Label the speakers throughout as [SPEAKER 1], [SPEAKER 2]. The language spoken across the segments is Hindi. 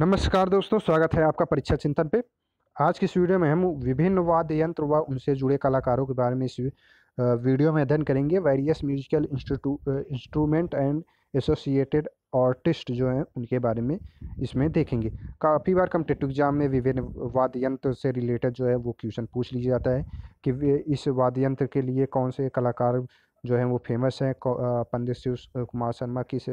[SPEAKER 1] नमस्कार दोस्तों स्वागत है आपका परीक्षा चिंतन पे आज की इस वीडियो में हम विभिन्न वाद्य यंत्र व उनसे जुड़े कलाकारों के बारे में इस वीडियो में अध्ययन करेंगे various musical instrument and associated artist जो हैं उनके बारे में इसमें देखेंगे काफ़ी बार कम्पिटेटिव एग्जाम में विभिन्न वाद्य यंत्र से रिलेटेड जो है वो क्वेश्चन पूछ लिया जाता है कि इस वाद्य यंत्र के लिए कौन से कलाकार जो हैं वो फेमस हैं पंडित शिव कुमार शर्मा किस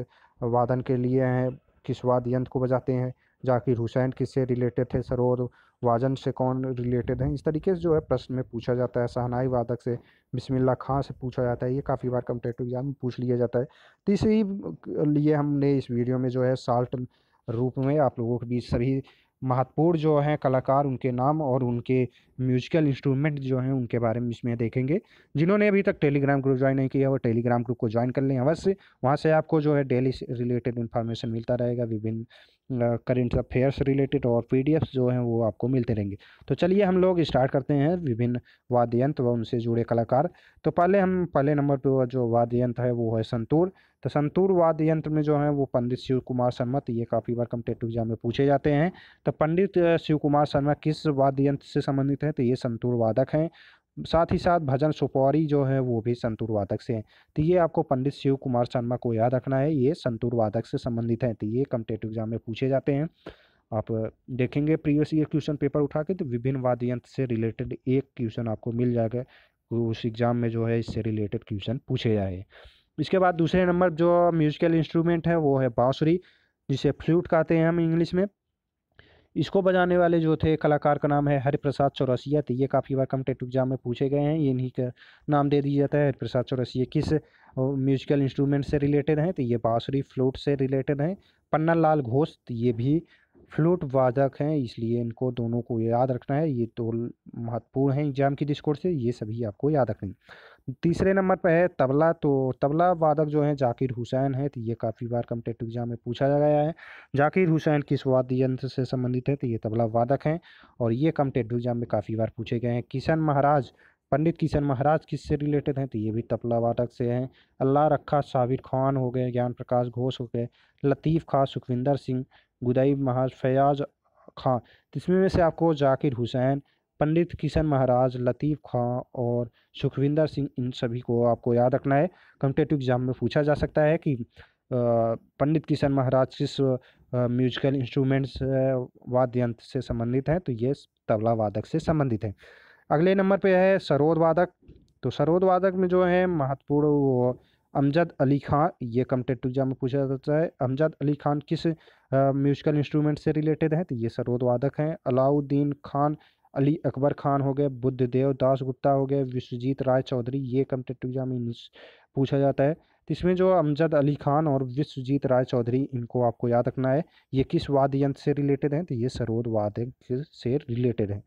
[SPEAKER 1] वादन के लिए हैं किस वाद्य यंत्र को बजाते हैं जाकिर हुसैन किससे रिलेटेड थे सरोद वाजन से कौन रिलेटेड हैं इस तरीके से जो है प्रश्न में पूछा जाता है सहनाई वादक से बिस्मिल्ला खां से पूछा जाता है ये काफ़ी बार कम्पटेटिव एग्जाम में पूछ लिया जाता है तो इसी लिए हमने इस वीडियो में जो है साल्ट रूप में आप लोगों के बीच सभी महत्वपूर्ण जो हैं कलाकार उनके नाम और उनके म्यूजिकल इंस्ट्रूमेंट जो हैं उनके बारे में इसमें देखेंगे जिन्होंने अभी तक टेलीग्राम ग्रुप ज्वाइन नहीं किया वो टेलीग्राम ग्रुप को ज्वाइन कर लें अवश्य वहाँ से आपको जो है डेली रिलेटेड इन्फॉर्मेशन मिलता रहेगा विभिन्न करेंट अफेयर्स रिलेटेड और पी जो हैं वो आपको मिलते रहेंगे तो चलिए हम लोग स्टार्ट करते हैं विभिन्न वाद्य यंत्र व उनसे जुड़े कलाकार तो पहले हम पहले नंबर पर जो वाद्य यंत्र है वो है संतूर तो संतूर वाद्य यंत्र में जो है वो पंडित शिव कुमार शर्मा तो ये काफ़ी बार कम्पिटेटिव एग्जाम में पूछे जाते हैं तो पंडित शिव कुमार शर्मा किस वाद्य यंत्र से संबंधित हैं तो ये संतूर वादक हैं साथ ही साथ भजन सुपौरी जो है वो भी संतूर वादक से हैं तो ये आपको पंडित शिव कुमार शर्मा को याद रखना है ये संतूर वादक से संबंधित हैं तो ये कम्पिटेटिव एग्जाम में पूछे जाते हैं आप देखेंगे प्रीवियस ईयर क्वेश्चन पेपर उठा के तो विभिन्न वाद्य यंत्र से रिलेटेड एक क्वेश्चन आपको मिल जाएगा उस एग्ज़ाम में जो है इससे रिलेटेड क्वेश्चन पूछे जाए इसके बाद दूसरे नंबर जो म्यूजिकल इंस्ट्रूमेंट है वो है बाँसुरी जिसे फ्लूट कहते हैं हम इंग्लिश में इसको बजाने वाले जो थे कलाकार का नाम है हरिप्रसाद चौरसिया थे तो ये काफ़ी बार कम्टेट एग्जाम में पूछे गए हैं ये इन्हीं का नाम दे दिया जाता है हरिप्रसाद चौरसिया किस म्यूजिकल इंस्ट्रूमेंट से रिलेटेड हैं तो ये बाँसुरी फ्लूट से रिलेटेड हैं पन्ना लाल घोष तो ये भी फ्लूट वादक हैं इसलिए इनको दोनों को याद रखना है ये दो तो महत्वपूर्ण हैं एग्जाम की डिस्कोर्स से ये सभी आपको याद रखेंगे तीसरे नंबर पर है तबला तो तबला वादक जो हैं जाकिर हुसैन है तो ये काफ़ी बार कम्पिटेटिव एग्जाम में पूछा गया है जाकिर हुसैन किस वाद्य यंत्र से संबंधित है तो ये तबला वादक हैं और ये कम्पिटेटिव एग्जाम में काफ़ी बार पूछे गए हैं किशन महाराज पंडित किशन महाराज किससे रिलेटेड हैं तो ये भी तबला वादक से हैं अल्लाह रखा साबिर खान हो गए ज्ञान प्रकाश घोष हो गए लतीफ़ खां सुखविंदर सिंह गुदई महाज फयाज खां तो इसमें से आपको जाकिर हुसैन पंडित किशन महाराज लतीफ़ खां और सुखविंदर सिंह इन सभी को आपको याद रखना है कम्पिटेटिव एग्ज़ाम में पूछा जा सकता है कि पंडित किशन महाराज किस म्यूजिकल इंस्ट्रूमेंट्स वाद्य यंत्र से संबंधित हैं तो ये तबला वादक से संबंधित हैं अगले नंबर पे है सरोद वादक तो सरोद वादक में जो है महत्वपूर्ण वो अमजद अली खान ये कम्पिटेटिव एग्जाम में पूछा जाता है अमजद अली खान किस म्यूजिकल इंस्ट्रूमेंट से रिलेटेड हैं तो ये सरोद वादक हैं अलाउद्दीन खान अली अकबर खान हो गए बुद्धदेव दास गुप्ता हो गए विश्वजीत राय चौधरी ये कम्पिटेटिव एग्जाम में पूछा जाता है तो इसमें जो अमजद अली खान और विश्वजीत राय चौधरी इनको आपको याद रखना है ये किस वाद्य यंत्र से रिलेटेड हैं तो ये सरोद वाद्य से रिलेटेड हैं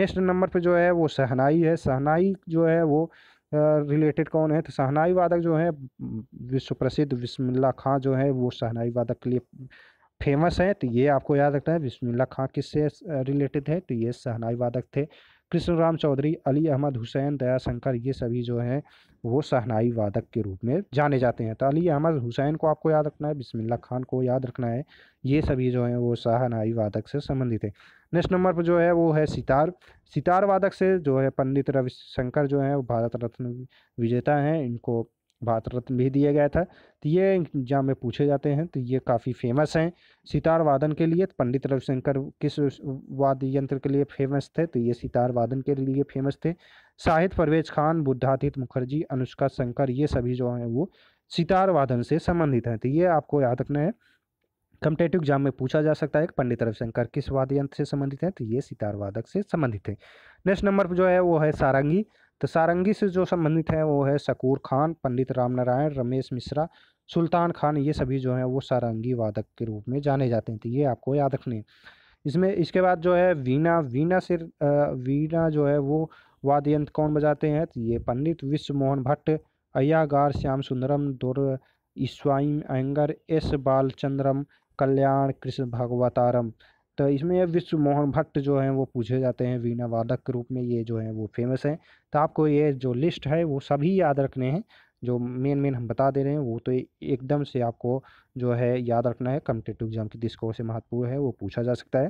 [SPEAKER 1] नेक्स्ट नंबर पे जो है वो सहनाई है सहनाई जो है वो रिलेटेड कौन है तो सहनाई वादक जो है विश्व प्रसिद्ध बिस्मिल्ला खां जो है वो सहनाई वादक के लिए फेमस है तो ये आपको याद रखना है बिस्मिल्ला खां किससे रिलेटेड है तो ये सहनाई वादक थे कृष्ण राम चौधरी अली अहमद हुसैन दया शंकर ये सभी जो हैं वो सहनाई वादक के रूप में जाने जाते हैं तो अली अहमद हुसैन को आपको याद रखना है बिस्मिल्ला खान को याद रखना है ये सभी जो हैं वो सहनाई वादक से संबंधित है नेक्स्ट नंबर पर जो है वो है सितार सितार वादक से जो है पंडित रविशंकर जो हैं वो भारत रत्न विजेता हैं इनको भारत रत्न भी दिया गया था तो ये एग्जाम में पूछे जाते हैं तो ये काफ़ी फेमस हैं सितार वादन के लिए तो पंडित रविशंकर किस वाद्य यंत्र के लिए फेमस थे तो ये सितार वादन के लिए फेमस थे शाहिद परवेज खान बुद्धातीत मुखर्जी अनुष्का शंकर ये सभी जो हैं वो सितार वादन से संबंधित हैं तो ये आपको याद रखना है कम्पटेटिव एग्जाम में पूछा जा सकता है कि पंडित रविशंकर किस वाद्य यंत्र से संबंधित है तो ये सितार वादक से संबंधित है नेक्स्ट नंबर पर जो है वो है सारंगी तो सारंगी से जो संबंधित है वो है शकूर खान पंडित राम नारायण रमेश मिश्रा सुल्तान खान ये सभी जो हैं वो सारंगी वादक के रूप में जाने जाते हैं तो ये आपको याद रखने इसमें इसके बाद जो है वीणा वीणा सिर वीणा जो है वो वाद्य यंत्र कौन बजाते हैं तो ये पंडित विश्व मोहन भट्ट अय्यागार श्याम सुंदरम दुर ईस्वाइम अयंगर एस बालचंद्रम कल्याण कृष्ण भागवतारम तो इसमें विश्व मोहन भट्ट जो हैं वो पूछे जाते हैं वीणा वादक के रूप में ये जो हैं वो फेमस हैं तो आपको ये जो लिस्ट है वो सभी याद रखने हैं जो मेन मेन हम बता दे रहे हैं वो तो एकदम से आपको जो है याद रखना है कम्पिटेटिव एग्जाम की किस से महत्वपूर्ण है वो पूछा जा सकता है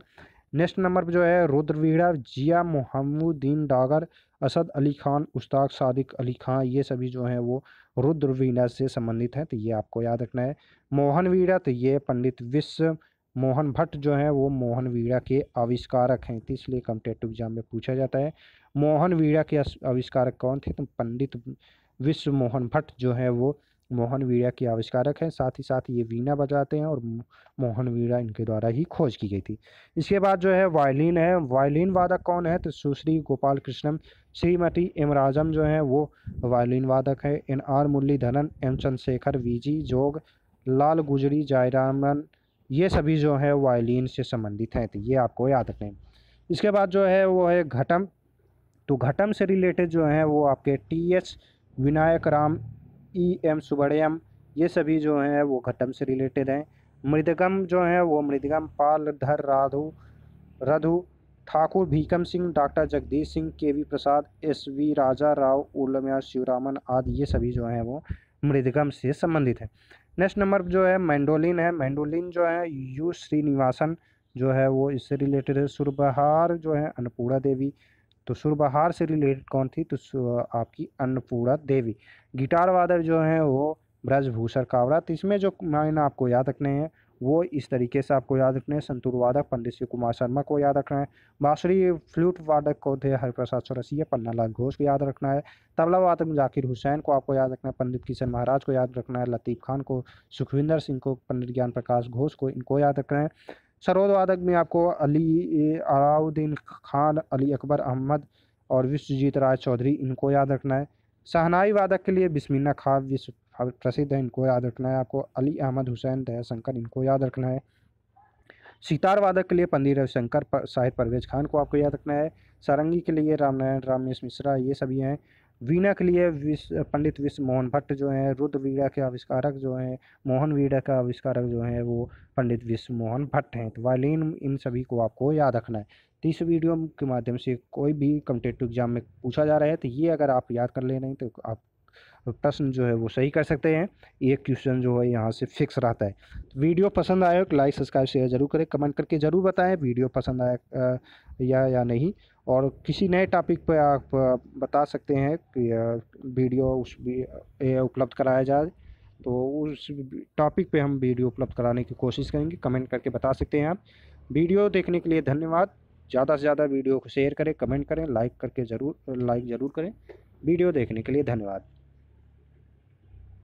[SPEAKER 1] नेक्स्ट नंबर पर जो है रुद्रवीड़ा जिया मोहम्मदीन डागर असद अली खान उस्ताद सादिक अली खान ये सभी जो हैं वो रुद्रवीणा से संबंधित हैं तो ये आपको याद रखना है वीड़ा तो ये पंडित विश्व मोहन भट्ट जो हैं वो मोहनवीड़ा के आविष्कारक हैं तो इसलिए कम्पिटेटिव एग्जाम में पूछा जाता है मोहन वीड़ा के आविष्कारक कौन थे तो पंडित विश्व मोहन भट्ट जो है वो मोहन वीड़ा के आविष्कारक हैं साथ ही साथ ये वीणा बजाते हैं और मोहन वीणा इनके द्वारा ही खोज की गई थी इसके बाद जो है वायलिन है वायलिन वादक कौन है तो सुश्री गोपाल कृष्णम श्रीमती एम राजम जो हैं वो वायलिन वादक है N R Muralidharan M Chandrasekhar V G Jog लाल गुजरी जयरामन ये सभी जो है वायलिन से संबंधित हैं तो ये आपको याद रखें इसके बाद जो है वो है घटम तो घटम से रिलेटेड जो हैं वो आपके T H Vinayakram E M Subramaniam ये सभी जो हैं वो घटम से रिलेटेड हैं मृदगम जो हैं वो मृदगम पालधर राधु रधु Thakur Bhikam Singh doctor Jagdish Singh K V Prasad S V Raja Rao उलमिया शिवरामन आदि ये सभी जो हैं वो मृदगम से संबंधित हैं नेक्स्ट नंबर जो है मैंडोलिन है मैंडोलिन जो है यू श्रीनिवासन जो है वो इससे रिलेटेड है सुरबहार जो है अन्नपूर्णा देवी तो सुरबहार से रिलेटेड कौन थी तो आपकी अन्नपूर्णा देवी गिटार वादर जो हैं वो ब्रजभूषण कावरा तो इसमें जो मायने आपको याद रखने हैं वो इस तरीके से आपको याद रखने हैं संतूर वादक पंडित शिव कुमार शर्मा को याद रखना है बाँसुरी फ्लूट वादक को थे हरिप्रसाद चौरसिया पन्नालाल घोष को याद रखना है तबला वादक जाकिर हुसैन को आपको याद रखना है पंडित किशन महाराज को याद रखना है लतीफ़ खान को सुखविंदर सिंह को पंडित ज्ञान प्रकाश घोष को इनको याद रखना है सरोद वादक में आपको अली अलाउद्दीन खान अली अकबर अहमद और विश्वजीत राज चौधरी इनको याद रखना है सहनाई वादक के लिए बिस्मिना खान विश्व प्रसिद्ध है इनको याद रखना है आपको अली अहमद हुसैन दयाशंकर इनको याद रखना है सितार वादक के लिए पंडित रविशंकर पर, साहिब परवेज खान को आपको याद रखना है सारंगी के लिए रामनारायण रामेश मिश्रा ये सभी हैं वीणा के लिए विश्व पंडित विश्व मोहन भट्ट जो हैं रुद्र वीणा के आविष्कारक जो हैं मोहन वीणा का आविष्कारक जो हैं वो पंडित विश्व मोहन भट्ट हैं तो वायलिन इन सभी को आपको याद रखना है तो इस वीडियो के माध्यम से कोई भी कम्पिटेटिव एग्जाम में पूछा जा रहा है तो ये अगर आप याद कर ले रहे तो आप प्रश्न जो है वो सही कर सकते हैं ये क्वेश्चन जो है यहाँ से फिक्स रहता है वीडियो तो पसंद आए तो लाइक सब्सक्राइब शेयर जरूर करें कमेंट करके ज़रूर बताएं वीडियो पसंद आया या या नहीं और किसी नए टॉपिक पर आप बता सकते हैं कि वीडियो उस भी उपलब्ध कराया जाए तो उस टॉपिक पे हम वीडियो उपलब्ध कराने की कोशिश करेंगे कमेंट करके बता सकते हैं आप वीडियो देखने के लिए धन्यवाद ज़्यादा से ज़्यादा वीडियो को शेयर करें कमेंट करें लाइक करके ज़रूर लाइक ज़रूर करें वीडियो देखने के लिए धन्यवाद